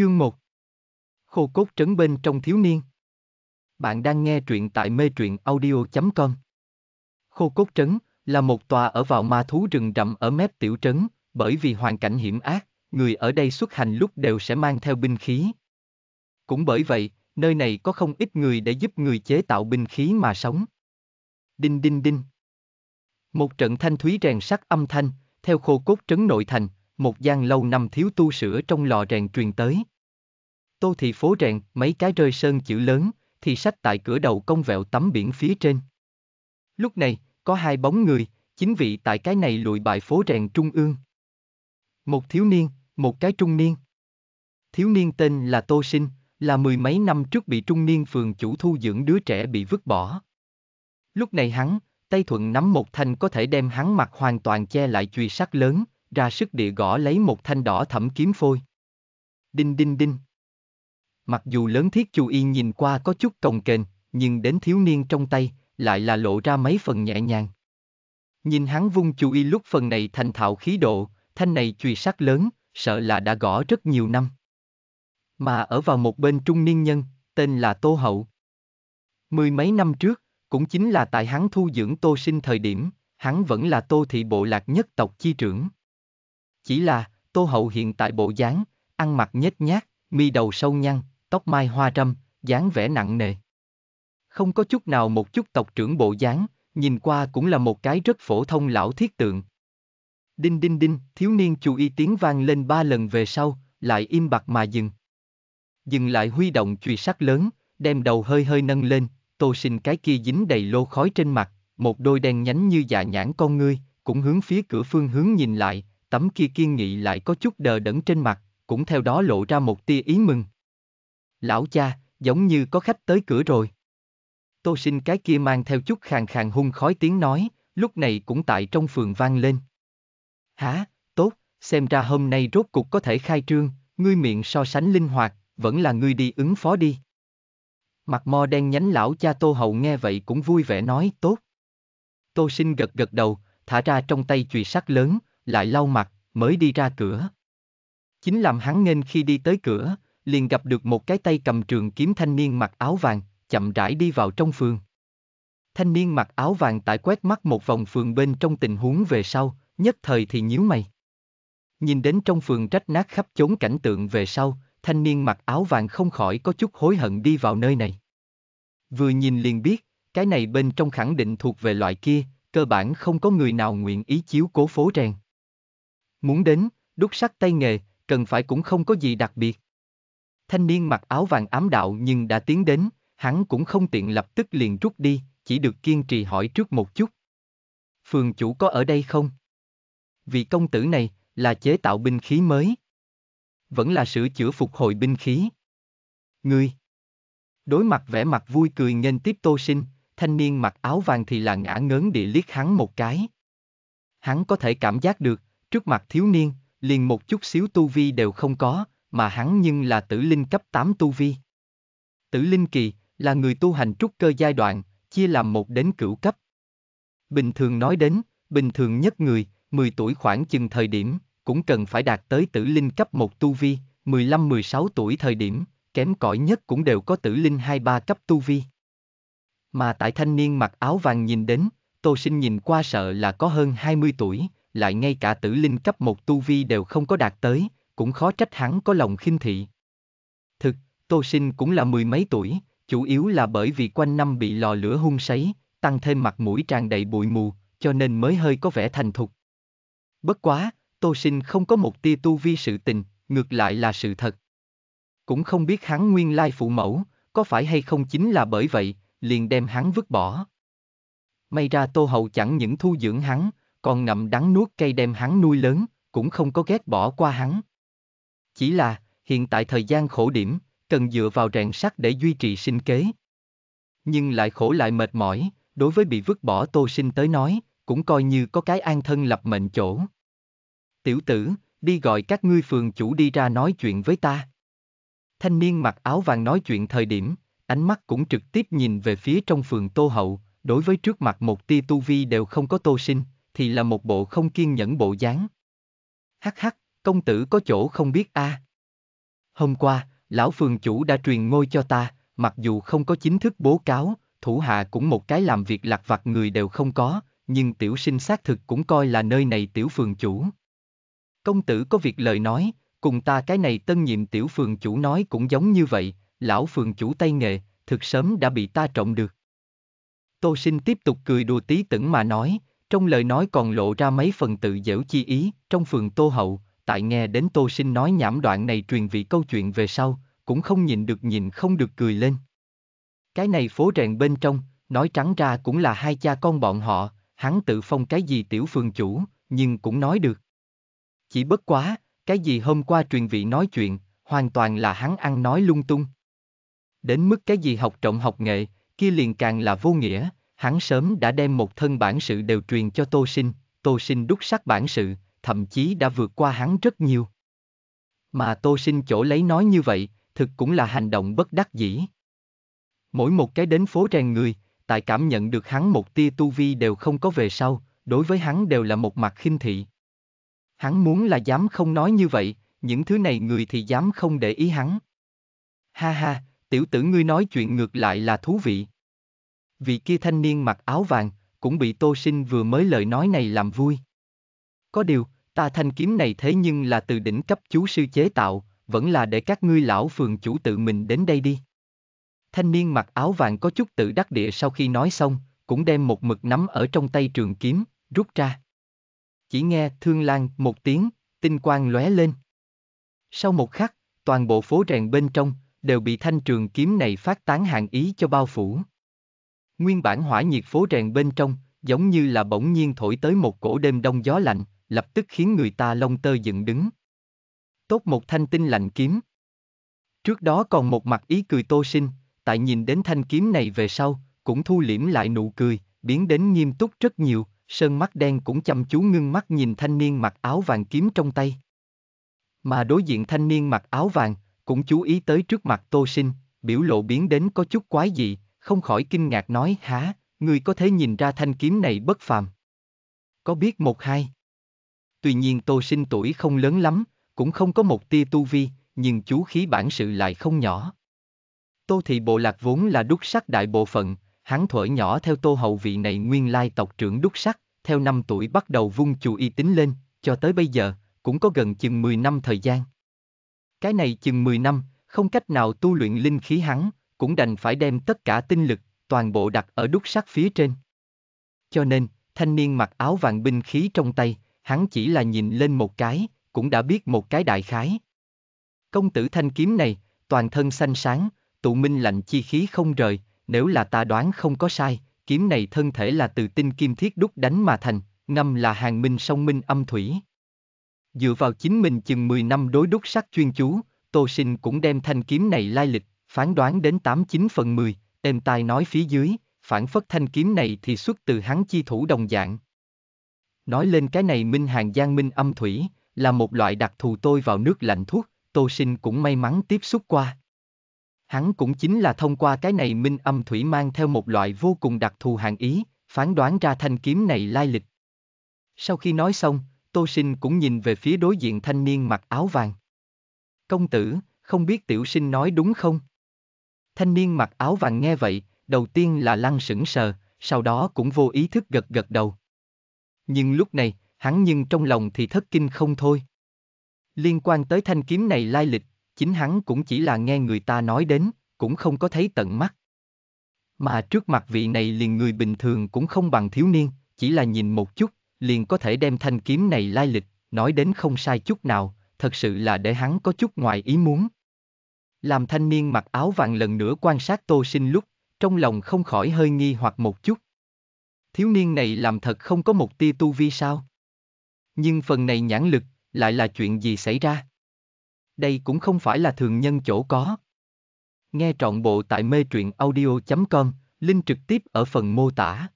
Chương 1 Khô cốt trấn bên trong thiếu niên Bạn đang nghe truyện tại mê truyện audio.com Khô cốt trấn là một tòa ở vào ma thú rừng rậm ở mép tiểu trấn, bởi vì hoàn cảnh hiểm ác, người ở đây xuất hành lúc đều sẽ mang theo binh khí. Cũng bởi vậy, nơi này có không ít người để giúp người chế tạo binh khí mà sống. Đinh đinh đinh Một trận thanh thúy rèn sắt âm thanh, theo khô cốt trấn nội thành, một gian lâu năm thiếu tu sửa trong lò rèn truyền tới. Tô thị phố rèn, mấy cái rơi sơn chữ lớn, thì sách tại cửa đầu công vẹo tắm biển phía trên. Lúc này, có hai bóng người, chính vị tại cái này lùi bại phố rèn trung ương. Một thiếu niên, một cái trung niên. Thiếu niên tên là Tô Sinh, là mười mấy năm trước bị trung niên phường chủ thu dưỡng đứa trẻ bị vứt bỏ. Lúc này hắn, tay Thuận nắm một thanh có thể đem hắn mặt hoàn toàn che lại chùy sắt lớn, ra sức địa gõ lấy một thanh đỏ thẩm kiếm phôi. Đinh đinh đinh. Mặc dù lớn thiết Chu Y nhìn qua có chút cồng kềnh, nhưng đến thiếu niên trong tay, lại là lộ ra mấy phần nhẹ nhàng. Nhìn hắn vung Chu Y lúc phần này thành thạo khí độ, thanh này chùy sắc lớn, sợ là đã gõ rất nhiều năm. Mà ở vào một bên trung niên nhân, tên là Tô Hậu. Mười mấy năm trước, cũng chính là tại hắn thu dưỡng Tô Sinh thời điểm, hắn vẫn là Tô thị bộ lạc nhất tộc chi trưởng. Chỉ là, Tô Hậu hiện tại bộ dáng, ăn mặc nhếch nhác, mi đầu sâu nhăn, tóc mai hoa râm, dáng vẻ nặng nề. Không có chút nào một chút tộc trưởng bộ dáng, nhìn qua cũng là một cái rất phổ thông lão thiết tượng. Đinh đinh đinh, thiếu niên chú ý tiếng vang lên ba lần về sau, lại im bặt mà dừng. Dừng lại huy động chùy sắt lớn, đem đầu hơi hơi nâng lên, tô sinh cái kia dính đầy lô khói trên mặt, một đôi đen nhánh như dạ nhãn con ngươi, cũng hướng phía cửa phương hướng nhìn lại, tấm kia kiên nghị lại có chút đờ đẫn trên mặt, cũng theo đó lộ ra một tia ý mừng lão cha, giống như có khách tới cửa rồi. Tô sinh cái kia mang theo chút khàn khàn hung khói tiếng nói, lúc này cũng tại trong phường vang lên. Hả, tốt, xem ra hôm nay rốt cục có thể khai trương, ngươi miệng so sánh linh hoạt, vẫn là ngươi đi ứng phó đi. Mặt mò đen nhánh lão cha Tô Hậu nghe vậy cũng vui vẻ nói, tốt. Tô sinh gật gật đầu, thả ra trong tay chùy sắt lớn, lại lau mặt, mới đi ra cửa. Chính làm hắn nên khi đi tới cửa, liền gặp được một cái tay cầm trường kiếm thanh niên mặc áo vàng, chậm rãi đi vào trong phường. Thanh niên mặc áo vàng tại quét mắt một vòng phường bên trong tình huống về sau, nhất thời thì nhíu mày. Nhìn đến trong phường rách nát khắp chốn cảnh tượng về sau, thanh niên mặc áo vàng không khỏi có chút hối hận đi vào nơi này. Vừa nhìn liền biết, cái này bên trong khẳng định thuộc về loại kia, cơ bản không có người nào nguyện ý chiếu cố phố rèn. Muốn đến, đúc sắc tay nghề, cần phải cũng không có gì đặc biệt thanh niên mặc áo vàng ám đạo nhưng đã tiến đến, hắn cũng không tiện lập tức liền rút đi, chỉ được kiên trì hỏi trước một chút. Phường chủ có ở đây không? Vị công tử này là chế tạo binh khí mới. Vẫn là sửa chữa phục hồi binh khí. Ngươi. Đối mặt vẻ mặt vui cười nghênh tiếp tô sinh, thanh niên mặc áo vàng thì là ngã ngớn địa liếc hắn một cái. Hắn có thể cảm giác được, trước mặt thiếu niên, liền một chút xíu tu vi đều không có, mà hắn nhưng là tử linh cấp 8 tu vi. Tử linh kỳ là người tu hành trúc cơ giai đoạn, chia làm một đến cửu cấp. Bình thường nói đến, bình thường nhất người, 10 tuổi khoảng chừng thời điểm, cũng cần phải đạt tới tử linh cấp 1 tu vi, 15-16 tuổi thời điểm, kém cỏi nhất cũng đều có tử linh 2-3 cấp tu vi. Mà tại thanh niên mặc áo vàng nhìn đến, Tô Sinh nhìn qua sợ là có hơn 20 tuổi, lại ngay cả tử linh cấp 1 tu vi đều không có đạt tới, cũng khó trách hắn có lòng khinh thị. Thực, Tô Sinh cũng là mười mấy tuổi, chủ yếu là bởi vì quanh năm bị lò lửa hung sấy, tăng thêm mặt mũi tràn đầy bụi mù, cho nên mới hơi có vẻ thành thục. Bất quá, Tô Sinh không có một tia tu vi sự tình, ngược lại là sự thật. Cũng không biết hắn nguyên lai phụ mẫu, có phải hay không chính là bởi vậy, liền đem hắn vứt bỏ. May ra Tô Hậu chẳng những thu dưỡng hắn, còn ngậm đắng nuốt cây đem hắn nuôi lớn, cũng không có ghét bỏ qua hắn. Chỉ là, hiện tại thời gian khổ điểm, cần dựa vào rèn sắt để duy trì sinh kế. Nhưng lại khổ lại mệt mỏi, đối với bị vứt bỏ tô sinh tới nói, cũng coi như có cái an thân lập mệnh chỗ. Tiểu tử, đi gọi các ngươi phường chủ đi ra nói chuyện với ta. Thanh niên mặc áo vàng nói chuyện thời điểm, ánh mắt cũng trực tiếp nhìn về phía trong phường tô hậu, đối với trước mặt một tia tu vi đều không có tô sinh, thì là một bộ không kiên nhẫn bộ dáng. Hắc hắc, công tử có chỗ không biết a. À. Hôm qua, lão phường chủ đã truyền ngôi cho ta, mặc dù không có chính thức bố cáo, thủ hạ cũng một cái làm việc lặt vặt người đều không có, nhưng tiểu sinh xác thực cũng coi là nơi này tiểu phường chủ. Công tử có việc lời nói, cùng ta cái này tân nhiệm tiểu phường chủ nói cũng giống như vậy, lão phường chủ tay nghề, thực sớm đã bị ta trọng được. Tô sinh tiếp tục cười đùa tí tửng mà nói, trong lời nói còn lộ ra mấy phần tự dễu chi ý, trong phường tô hậu, tại nghe đến Tô Sinh nói nhảm đoạn này truyền vị câu chuyện về sau, cũng không nhìn được nhìn không được cười lên. Cái này phố rèn bên trong, nói trắng ra cũng là hai cha con bọn họ, hắn tự phong cái gì tiểu phương chủ, nhưng cũng nói được. Chỉ bất quá, cái gì hôm qua truyền vị nói chuyện, hoàn toàn là hắn ăn nói lung tung. Đến mức cái gì học trọng học nghệ, kia liền càng là vô nghĩa, hắn sớm đã đem một thân bản sự đều truyền cho Tô Sinh, Tô Sinh đúc sắc bản sự, thậm chí đã vượt qua hắn rất nhiều. Mà Tô Sinh chỗ lấy nói như vậy, thực cũng là hành động bất đắc dĩ. Mỗi một cái đến phố rèn người, tại cảm nhận được hắn một tia tu vi đều không có về sau, đối với hắn đều là một mặt khinh thị. Hắn muốn là dám không nói như vậy, những thứ này người thì dám không để ý hắn. Ha ha, tiểu tử ngươi nói chuyện ngược lại là thú vị. Vị kia thanh niên mặc áo vàng, cũng bị tô sinh vừa mới lời nói này làm vui. Có điều, ta thanh kiếm này thế nhưng là từ đỉnh cấp chú sư chế tạo, vẫn là để các ngươi lão phường chủ tự mình đến đây đi. Thanh niên mặc áo vàng có chút tự đắc địa sau khi nói xong, cũng đem một mực nắm ở trong tay trường kiếm, rút ra. Chỉ nghe thương lan một tiếng, tinh quang lóe lên. Sau một khắc, toàn bộ phố rèn bên trong, đều bị thanh trường kiếm này phát tán hàng ý cho bao phủ. Nguyên bản hỏa nhiệt phố rèn bên trong, giống như là bỗng nhiên thổi tới một cổ đêm đông gió lạnh, lập tức khiến người ta lông tơ dựng đứng. Tốt một thanh tinh lạnh kiếm. Trước đó còn một mặt ý cười tô sinh, tại nhìn đến thanh kiếm này về sau, cũng thu liễm lại nụ cười, biến đến nghiêm túc rất nhiều, sơn mắt đen cũng chăm chú ngưng mắt nhìn thanh niên mặc áo vàng kiếm trong tay. Mà đối diện thanh niên mặc áo vàng, cũng chú ý tới trước mặt tô sinh, biểu lộ biến đến có chút quái dị, không khỏi kinh ngạc nói há, người có thể nhìn ra thanh kiếm này bất phàm. Có biết một hai tuy nhiên Tô Sinh tuổi không lớn lắm, cũng không có một tia tu vi, nhưng chú khí bản sự lại không nhỏ. Tô thị bộ lạc vốn là đúc sắc đại bộ phận, hắn thuở nhỏ theo Tô hậu vị này nguyên lai tộc trưởng đúc sắc, theo năm tuổi bắt đầu vung chù y tính lên, cho tới bây giờ, cũng có gần chừng 10 năm thời gian. Cái này chừng 10 năm, không cách nào tu luyện linh khí hắn, cũng đành phải đem tất cả tinh lực, toàn bộ đặt ở đúc sắc phía trên. Cho nên, thanh niên mặc áo vàng binh khí trong tay, hắn chỉ là nhìn lên một cái, cũng đã biết một cái đại khái. Công tử thanh kiếm này, toàn thân xanh sáng, tụ minh lạnh chi khí không rời, nếu là ta đoán không có sai, kiếm này thân thể là từ tinh kim thiết đúc đánh mà thành, ngâm là hàng minh sông minh âm thủy. Dựa vào chính mình chừng 10 năm đối đúc sắc chuyên chú, Tô Sinh cũng đem thanh kiếm này lai lịch, phán đoán đến 89 phần 10, êm tai nói phía dưới, phản phất thanh kiếm này thì xuất từ hắn chi thủ đồng dạng. Nói lên cái này minh hàng giang minh âm thủy, là một loại đặc thù tôi vào nước lạnh thuốc, Tô Sinh cũng may mắn tiếp xúc qua. Hắn cũng chính là thông qua cái này minh âm thủy mang theo một loại vô cùng đặc thù hàng ý, phán đoán ra thanh kiếm này lai lịch. Sau khi nói xong, Tô Sinh cũng nhìn về phía đối diện thanh niên mặc áo vàng. Công tử, không biết tiểu sinh nói đúng không? Thanh niên mặc áo vàng nghe vậy, đầu tiên là lăng sững sờ, sau đó cũng vô ý thức gật gật đầu. Nhưng lúc này, hắn nhưng trong lòng thì thất kinh không thôi. Liên quan tới thanh kiếm này lai lịch, chính hắn cũng chỉ là nghe người ta nói đến, cũng không có thấy tận mắt. Mà trước mặt vị này liền người bình thường cũng không bằng thiếu niên, chỉ là nhìn một chút, liền có thể đem thanh kiếm này lai lịch, nói đến không sai chút nào, thật sự là để hắn có chút ngoài ý muốn. Làm thanh niên mặc áo vàng lần nữa quan sát tô sinh lúc, trong lòng không khỏi hơi nghi hoặc một chút thiếu niên này làm thật không có một tia tu vi sao? Nhưng phần này nhãn lực, lại là chuyện gì xảy ra? Đây cũng không phải là thường nhân chỗ có. Nghe trọn bộ tại mê truyện audio.com, link trực tiếp ở phần mô tả.